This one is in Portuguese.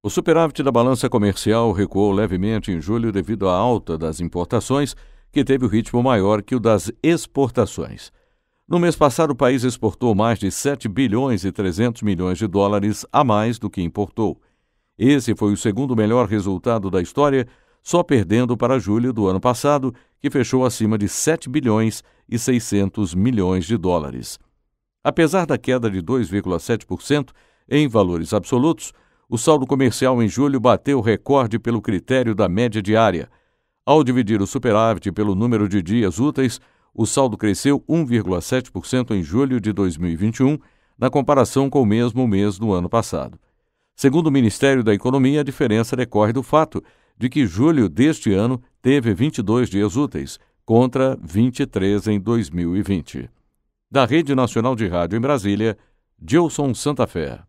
O superávit da balança comercial recuou levemente em julho devido à alta das importações, que teve o ritmo maior que o das exportações. No mês passado, o país exportou mais de 7 bilhões e 300 milhões de dólares a mais do que importou. Esse foi o segundo melhor resultado da história, só perdendo para julho do ano passado, que fechou acima de 7 bilhões e 600 milhões de dólares. Apesar da queda de 2,7% em valores absolutos, o saldo comercial em julho bateu recorde pelo critério da média diária. Ao dividir o superávit pelo número de dias úteis, o saldo cresceu 1,7% em julho de 2021, na comparação com o mesmo mês do ano passado. Segundo o Ministério da Economia, a diferença decorre do fato de que julho deste ano teve 22 dias úteis, contra 23 em 2020. Da Rede Nacional de Rádio em Brasília, Gilson Santa Fé.